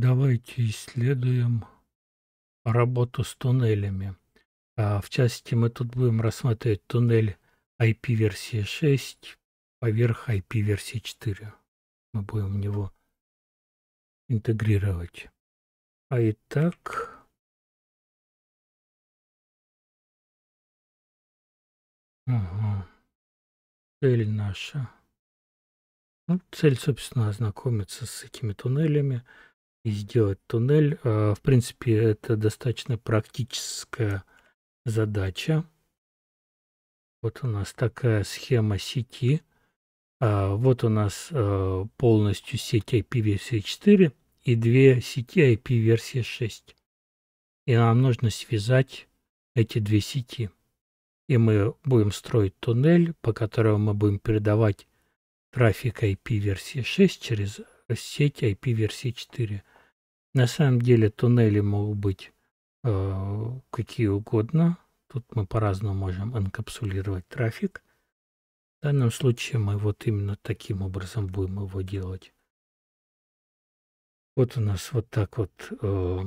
Давайте исследуем работу с туннелями. А, в частности, мы тут будем рассматривать туннель IP-версии 6 поверх IP-версии 4. Мы будем в него интегрировать. А итак... Угу. Цель наша. Ну, цель, собственно, ознакомиться с этими туннелями и сделать туннель. А, в принципе, это достаточно практическая задача. Вот у нас такая схема сети. А, вот у нас а, полностью сеть IPv версии 4 и две сети IPv версии 6. И нам нужно связать эти две сети. И мы будем строить туннель, по которому мы будем передавать трафик IP-версии 6 через сеть IP-версии 4. На самом деле туннели могут быть э, какие угодно. Тут мы по-разному можем инкапсулировать трафик. В данном случае мы вот именно таким образом будем его делать. Вот у нас вот так вот э,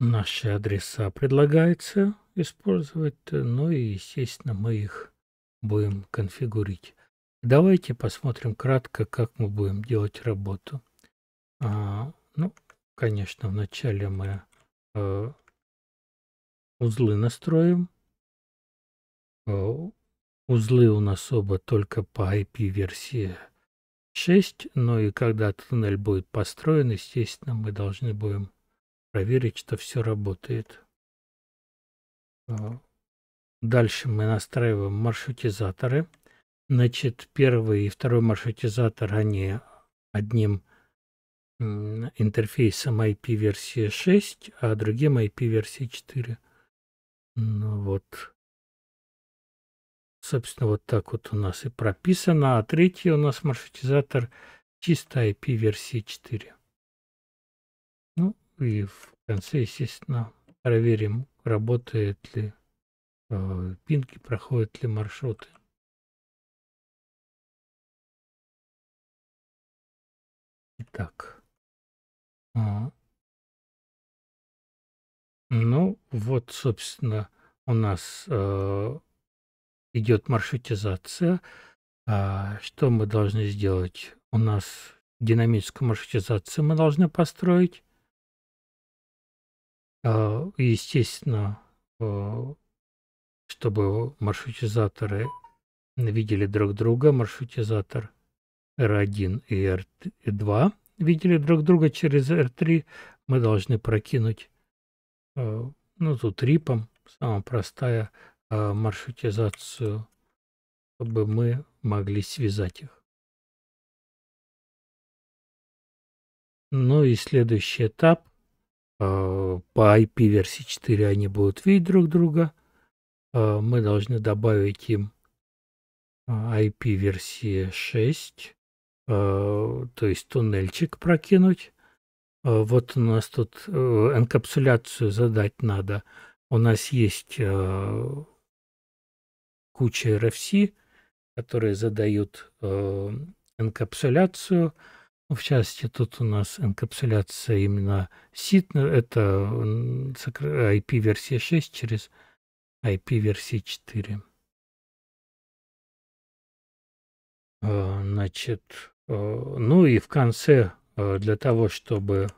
наши адреса предлагается использовать. Ну и, естественно, мы их будем конфигурить. Давайте посмотрим кратко, как мы будем делать работу. А, ну, конечно, вначале мы э, узлы настроим. Э, узлы у нас оба только по IP-версии 6, но и когда туннель будет построен, естественно, мы должны будем проверить, что все работает. Э, дальше мы настраиваем маршрутизаторы. Значит, первый и второй маршрутизатор, они одним интерфейсом IP версии 6, а другим IP версии 4. Ну вот. Собственно, вот так вот у нас и прописано. А третий у нас маршрутизатор чисто IP версии 4. Ну и в конце, естественно, проверим, работает ли э, пинки, проходят ли маршруты. Итак. А. Ну, вот, собственно, у нас э, идет маршрутизация. А, что мы должны сделать? У нас динамическую маршрутизацию мы должны построить. А, естественно, э, чтобы маршрутизаторы видели друг друга, маршрутизатор R1 и R2 видели друг друга через R3, мы должны прокинуть, э, ну, тут рипом, самая простая э, маршрутизацию, чтобы мы могли связать их. Ну и следующий этап. Э, по IP версии 4 они будут видеть друг друга. Мы должны добавить им IP версии 6. Э, то есть туннельчик прокинуть. Э, вот у нас тут э, энкапсуляцию задать надо. У нас есть куча RFC, которые задают энкапсуляцию. Ну, в частности, тут у нас энкапсуляция именно SIT, это IP-версия 6 через IP-версии 4. Значит, Э, ну и в конце, э, для того, чтобы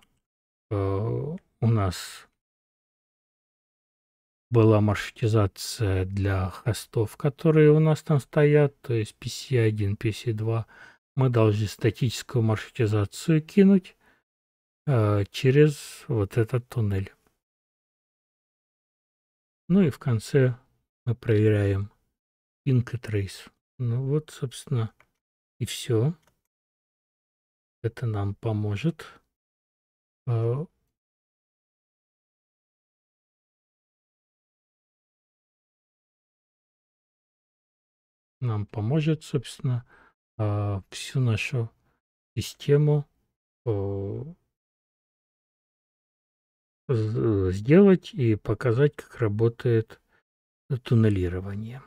э, у нас была маршрутизация для хостов, которые у нас там стоят, то есть PC1, PC2, мы должны статическую маршрутизацию кинуть через вот этот туннель. Ну и в конце мы проверяем ping и trace. Ну вот, собственно, и все. Это нам поможет. Э, нам поможет, собственно, э, всю нашу систему э, сделать и показать, как работает туннелирование.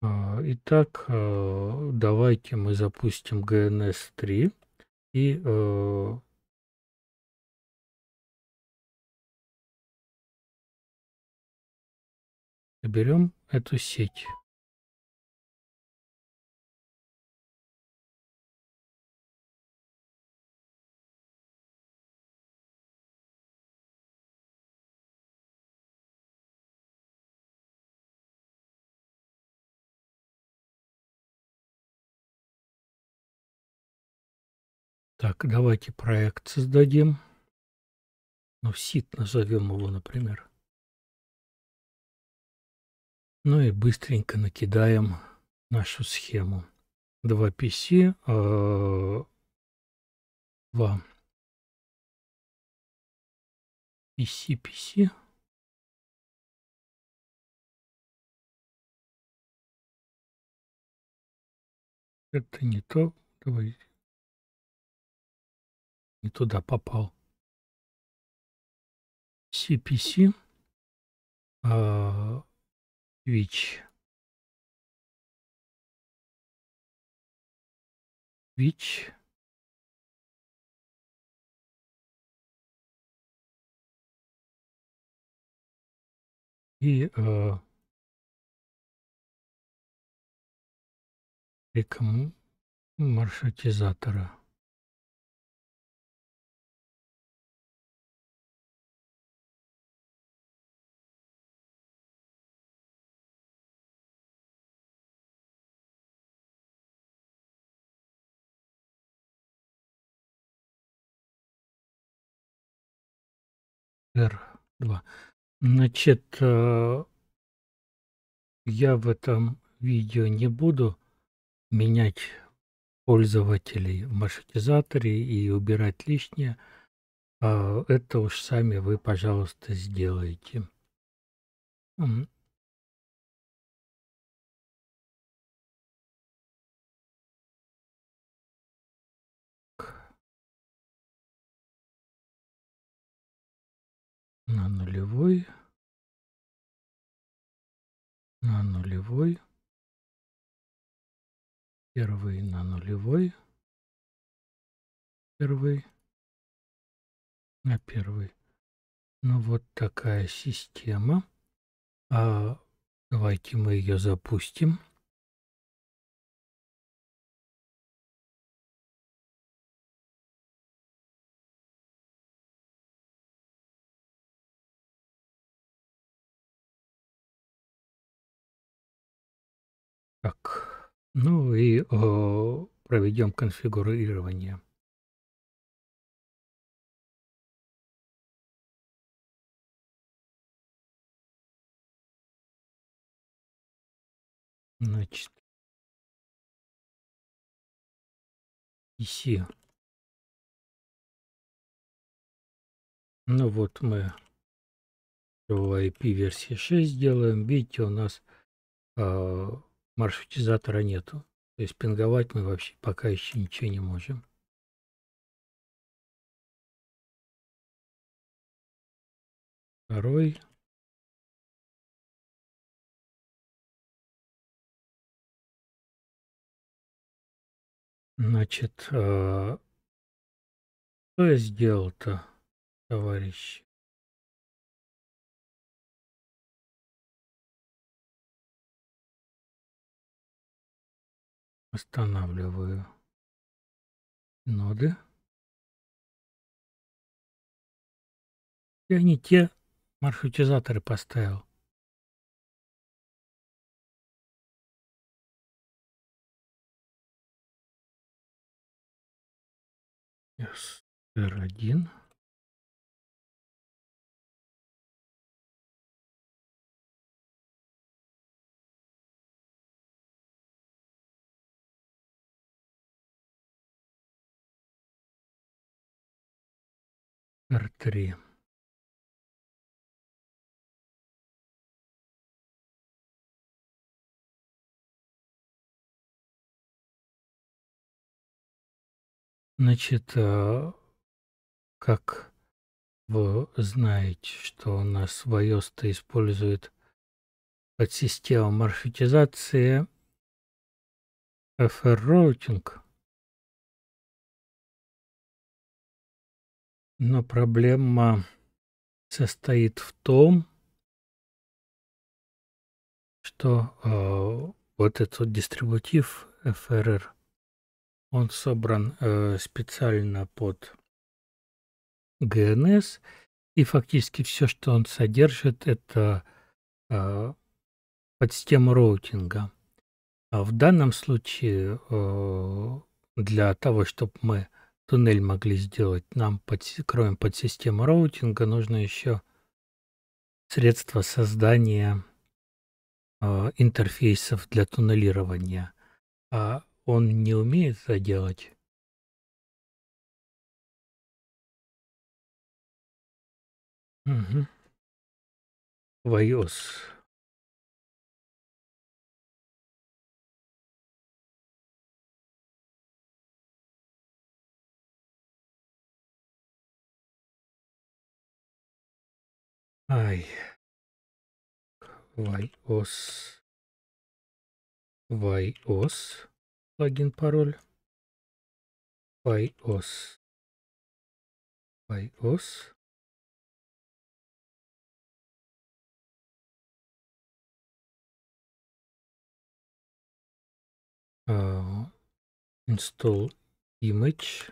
А, итак, э, давайте мы запустим GNS3 и э, берем эту сеть. Так, давайте проект создадим. Ну, сит назовем его, например. Ну и быстренько накидаем нашу схему. Два PC, э, а, два PC, PC. Это не то. Давай не туда попал. CPC, uh, а, Twitch. Twitch. И uh, а, реком маршрутизатора. R2. Значит, э, я в этом видео не буду менять пользователей в маршрутизаторе и убирать лишнее. Э, это уж сами вы, пожалуйста, сделаете. нулевой, первый на нулевой, первый на первый. Ну вот такая система. А давайте мы ее запустим. Так, ну и э, проведем конфигурирование. Значит, PC. Ну вот мы IP версии 6 делаем. Видите, у нас э, маршрутизатора нету. То есть пинговать мы вообще пока еще ничего не можем. Второй. Значит, э, что я сделал-то, товарищ? Останавливаю ноды. Я не те маршрутизаторы поставил. SR1. Р r Значит, а, как вы знаете, что у нас Вайоста использует подсистему маршрутизации FR-роутинг, Но проблема состоит в том, что э, вот этот дистрибутив FRR, он собран э, специально под GNS, и фактически все, что он содержит, это э, подсистема роутинга. А в данном случае э, для того, чтобы мы туннель могли сделать. Нам, под, кроме подсистемы роутинга, нужно еще средства создания э, интерфейсов для туннелирования. А он не умеет это делать. Угу. В iOS. I YOS YOS логин пароль YOS YOS uh, install image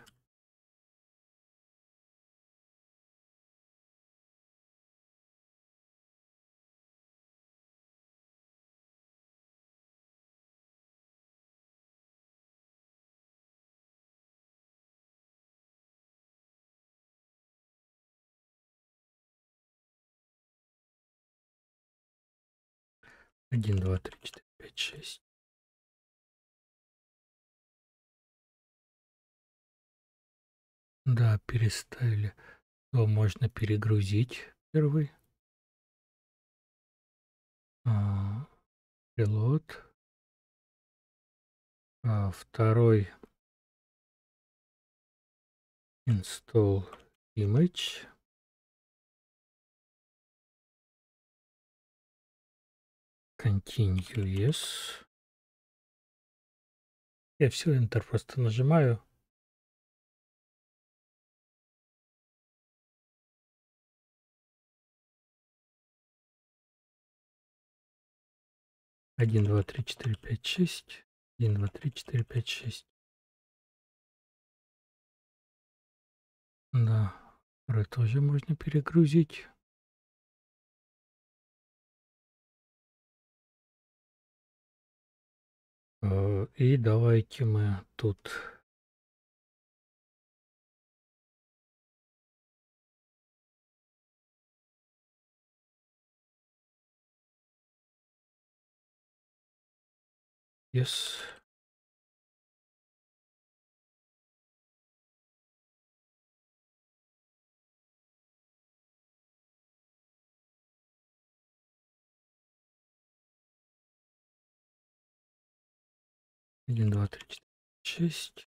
Один, два, три, четыре, пять, шесть. Да, переставили. То можно перегрузить первый. А, пилот. А, второй. Install image. Continue, yes. Я все Enter просто нажимаю. Один, два, три, четыре, пять, шесть. Один, два, три, четыре, пять, шесть. Да, это тоже можно перегрузить. Э, и давайте мы тут... Yes. Один, два, три, четыре, шесть.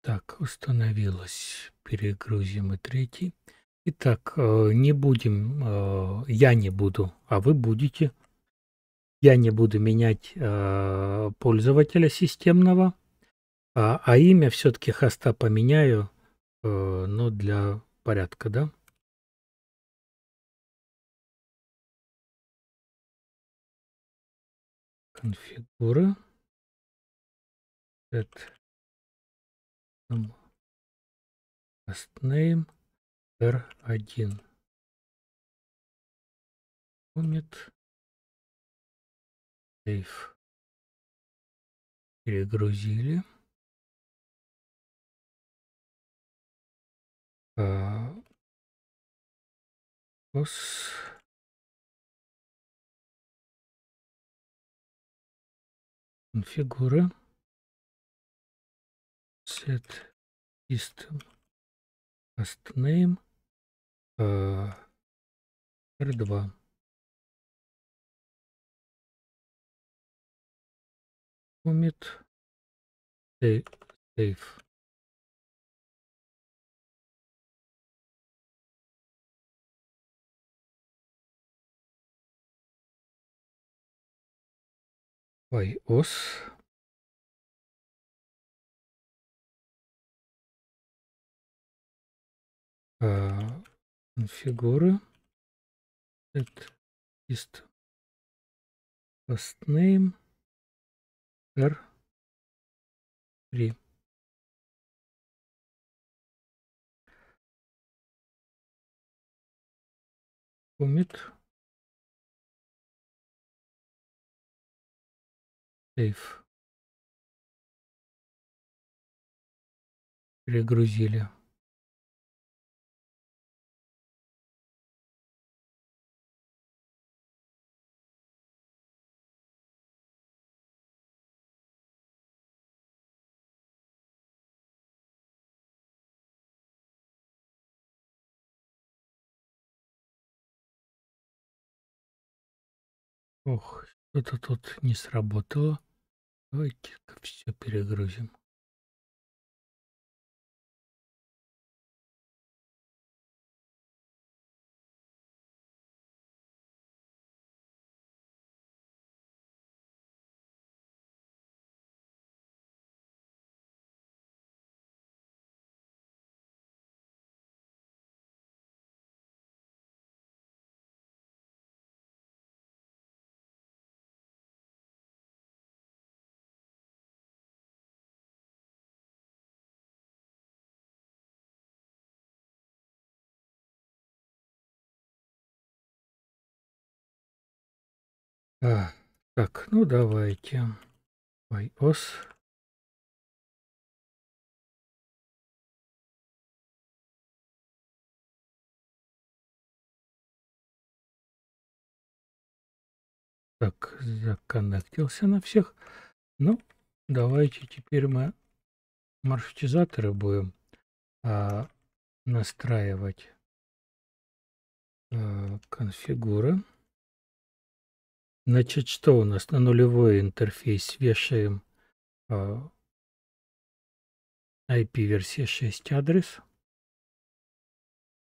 Так, установилось. Перегрузим и третий. Итак, э, не будем, э, я не буду, а вы будете. Я не буду менять э, пользователя системного, а, а имя все-таки хоста поменяю, но ну, для порядка, да? конфигура. Set name R1. Помнит. save, Перегрузили. А, Фигура set system last name R2. Commit save. iOS. А, конфигуры. Это ist first name R3. Commit. Сейф. Перегрузили. Ох, что-то тут не сработало. Давайте-ка все перегрузим. А, так, ну давайте. iOS. Так, законнектился на всех. Ну, давайте теперь мы маршрутизаторы будем а, настраивать а, конфигуры. Значит, что у нас на нулевой интерфейс вешаем IP-версия а, 6 адрес.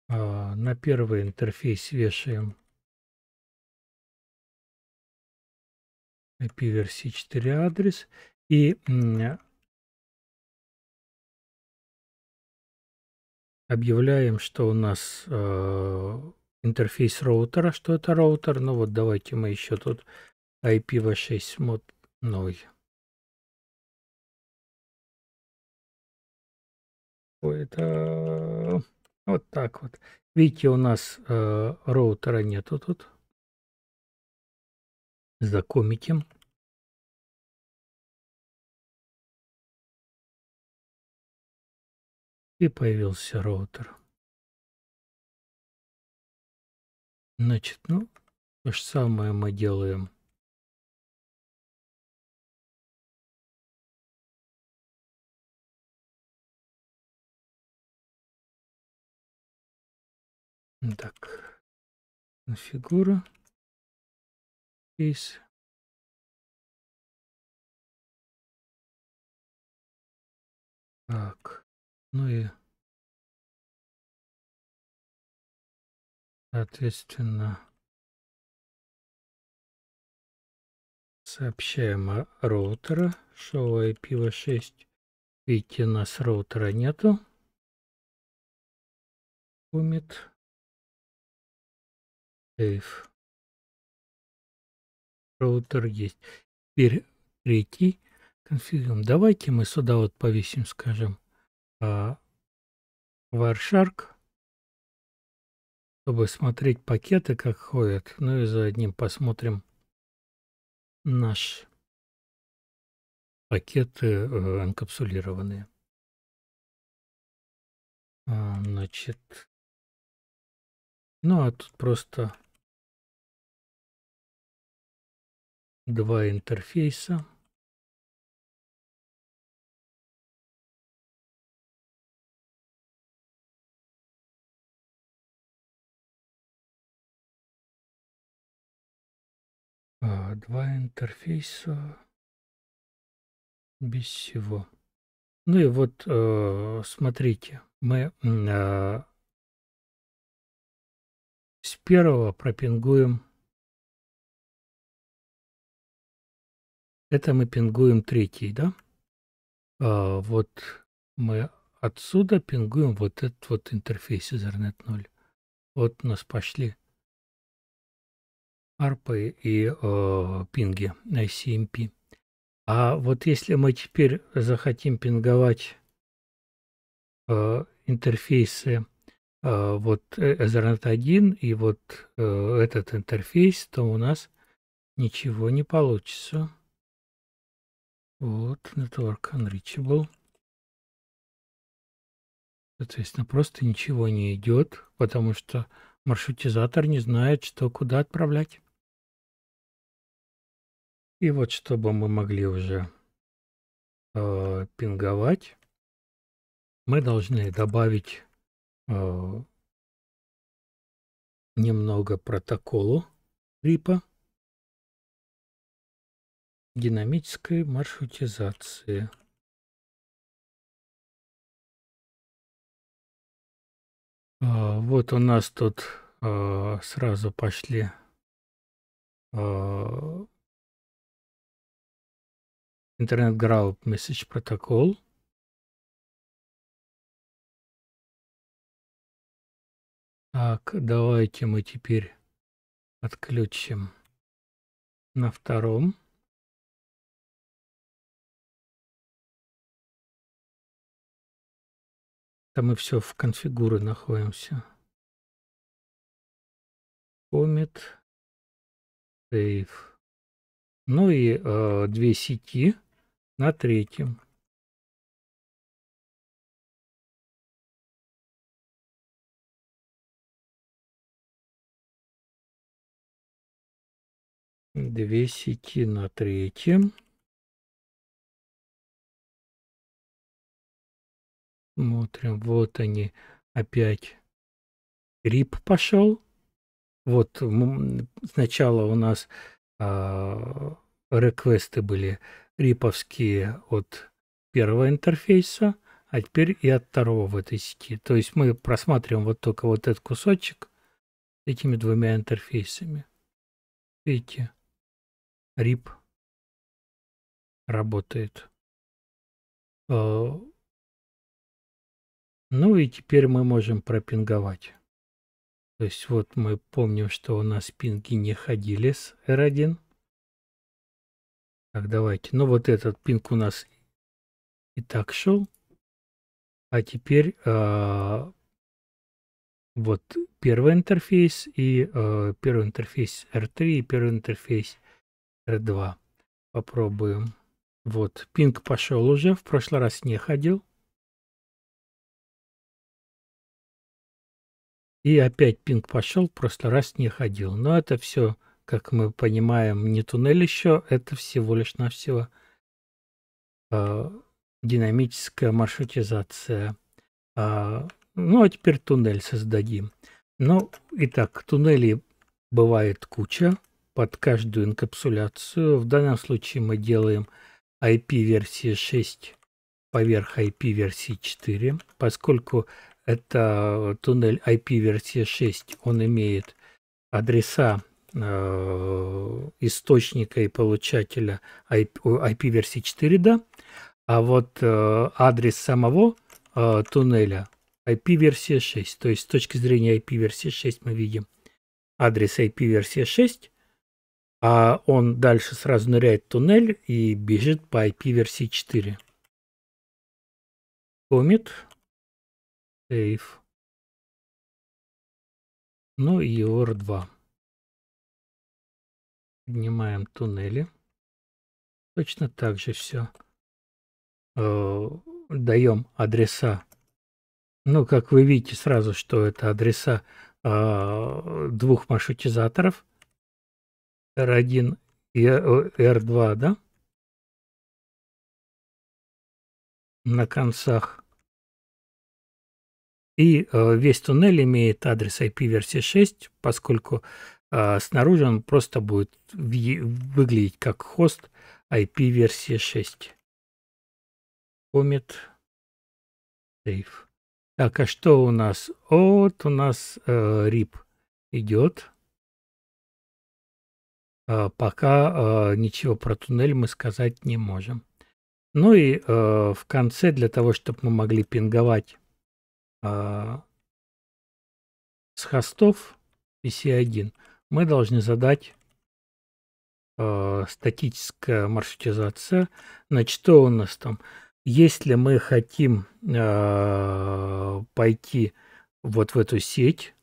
А, на первый интерфейс вешаем IP-версии 4 адрес. И объявляем, что у нас а, интерфейс роутера, что это роутер. Ну вот давайте мы еще тут IPv6 мод 0. Это э, вот так вот. Видите, у нас э, роутера нету тут. Знакомите. И появился роутер. Значит, ну, то же самое мы делаем. Так, фигура, кейс. Так, ну и Соответственно, сообщаем о роутера, что IPv6. Видите, у нас роутера нету. Умит. Сейф. Роутер есть. Теперь третий конфигуем. Давайте мы сюда вот повесим, скажем, а, варшарк. Uh, чтобы смотреть пакеты, как ходят. Ну и за одним посмотрим наш пакеты э, энкапсулированные. А, значит, ну а тут просто два интерфейса. два интерфейса без всего. Ну и вот, э, смотрите, мы э, с первого пропингуем. Это мы пингуем третий, да? А, вот мы отсюда пингуем вот этот вот интерфейс Ethernet 0. Вот у нас пошли ARP и э, пинги ICMP. Э, эм а вот если мы теперь захотим пинговать э, интерфейсы э, вот Ethernet 1 и вот э, этот интерфейс, то у нас ничего не получится. Вот, Network Unreachable. Соответственно, просто ничего не идет, потому что маршрутизатор не знает, что куда отправлять. И вот чтобы мы могли уже э, пинговать, мы должны добавить э, немного протоколу рипа динамической маршрутизации. Э, вот у нас тут э, сразу пошли э, интернет-грауп месседж протокол. Так, давайте мы теперь отключим на втором. Там мы все в конфигуры находимся. Comet, Save. Ну и э, две сети на третьем. Две сети на третьем. Смотрим, вот они опять. Гриб пошел. Вот сначала у нас а, реквесты были риповские от первого интерфейса, а теперь и от второго в этой сети. То есть мы просматриваем вот только вот этот кусочек этими двумя интерфейсами. Видите, RIP работает. А, ну и теперь мы можем пропинговать. То есть вот мы помним, что у нас пинги не ходили с R1. Так, давайте. Ну, вот этот пинг у нас и так шел. А теперь э, вот первый интерфейс и э, первый интерфейс R3 и первый интерфейс R2. Попробуем. Вот, пинг пошел уже, в прошлый раз не ходил. И опять пинг пошел, в прошлый раз не ходил. Но это все как мы понимаем, не туннель еще, это всего лишь навсего э, динамическая маршрутизация. Э, ну, а теперь туннель создадим. Ну, итак, туннелей бывает куча под каждую инкапсуляцию. В данном случае мы делаем IP версии 6 поверх IP версии 4, поскольку это туннель IP версии 6, он имеет адреса Э, источника и получателя IP-версии 4, да, а вот э, адрес самого э, туннеля IP-версия 6. То есть с точки зрения IP-версии 6 мы видим адрес IP-версия 6, а он дальше сразу ныряет туннель и бежит по IP-версии 4. Комит. save Ну и EOR 2 поднимаем туннели. Точно так же все. Э, Даем адреса. Ну, как вы видите сразу, что это адреса а, двух маршрутизаторов. R1 и R2, э, да? На концах. И э, весь туннель имеет адрес IP версии 6, поскольку а снаружи он просто будет выглядеть как хост IP-версии 6. Comet Safe. Так, а что у нас? Вот у нас э, RIP идет. Э, пока э, ничего про туннель мы сказать не можем. Ну и э, в конце, для того, чтобы мы могли пинговать э, с хостов PC1, мы должны задать э, статическая маршрутизация. Значит, что у нас там? Если мы хотим э, пойти вот в эту сеть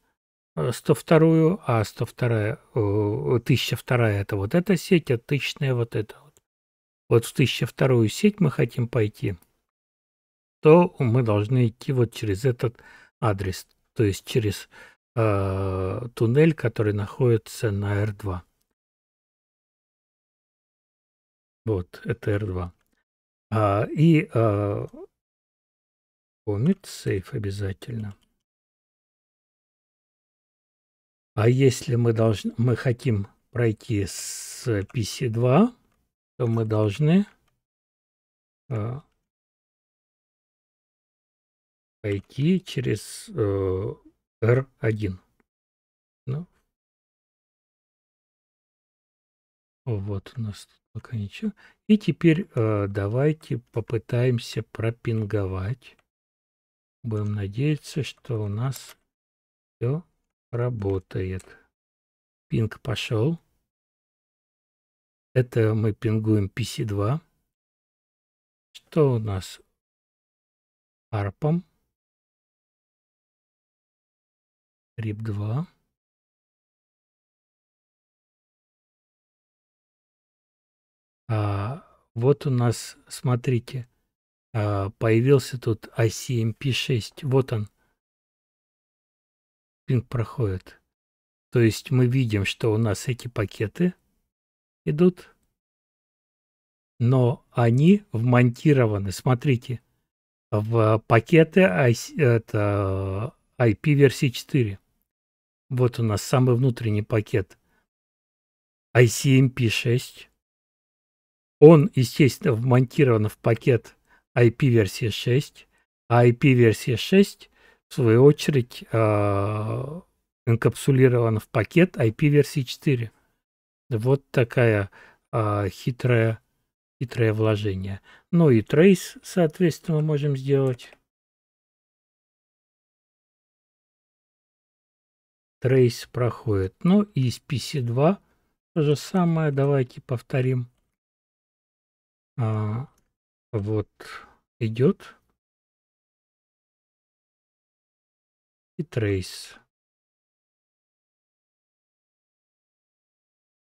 102, э, а 102, э, 1002 это вот эта сеть, а 1000 вот это вот. Вот в 1002 сеть мы хотим пойти, то мы должны идти вот через этот адрес, то есть через Э, туннель, который находится на R2. Вот, это R2. А, и а, э, помнит сейф обязательно. А если мы, должны, мы хотим пройти с PC2, то мы должны а, пойти через э, R1. Ну. Вот у нас тут пока ничего. И теперь э, давайте попытаемся пропинговать. Будем надеяться, что у нас все работает. Пинг пошел. Это мы пингуем PC2. Что у нас? Арпом. RIP-2вот а, у нас, смотрите, а, появился тут ICMP6. А вот он. Пинг проходит. То есть мы видим, что у нас эти пакеты идут, но они вмонтированы, смотрите, в пакеты IP версии 4. Вот у нас самый внутренний пакет ICMP6. Он, естественно, вмонтирован в пакет IP-версии 6, а IP-версия 6, в свою очередь, а, э, инкапсулирована в пакет IP-версии 4. Вот такая э, хитрая, хитрое вложение. Ну и трейс, соответственно, можем сделать. рейс проходит. Ну и из PC2 то же самое. Давайте повторим. А, вот идет. И трейс.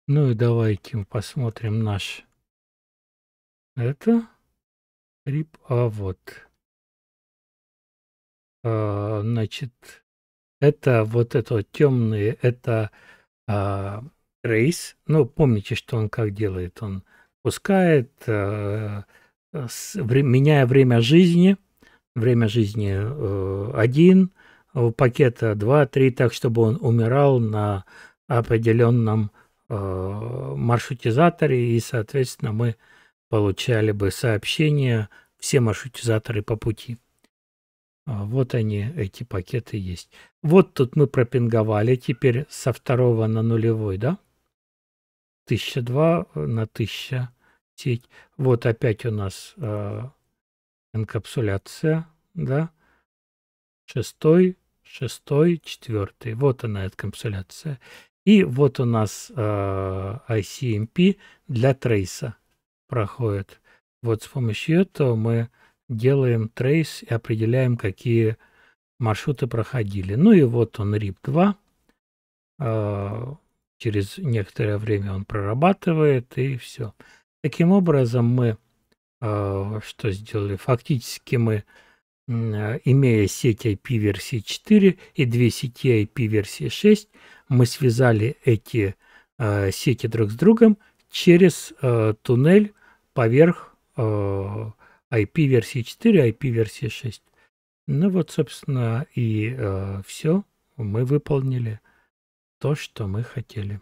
Ну и давайте посмотрим наш. Это рип, а вот. А, значит, это вот это темный, это а, рейс. Ну, помните, что он как делает? Он пускает, а, с, вре, меняя время жизни, время жизни а, один, пакета два, три, так, чтобы он умирал на определенном а, маршрутизаторе, и, соответственно, мы получали бы сообщение все маршрутизаторы по пути. А, вот они, эти пакеты есть. Вот тут мы пропинговали теперь со второго на нулевой, да? 1002 э, на 1000 сеть. Вот опять у нас э, энкапсуляция, да? Шестой, шестой, четвертый. Вот она, энкапсуляция. И вот у нас э, ICMP для трейса проходит. Вот с помощью этого мы делаем трейс и определяем, какие маршруты проходили. Ну и вот он RIP-2. А, через некоторое время он прорабатывает и все. Таким образом мы а, что сделали? Фактически мы, имея сеть IP версии 4 и две сети IP версии 6, мы связали эти а, сети друг с другом через туннель поверх IP-версии 4, ip версии 6. Ну вот, собственно, и э, все. Мы выполнили то, что мы хотели.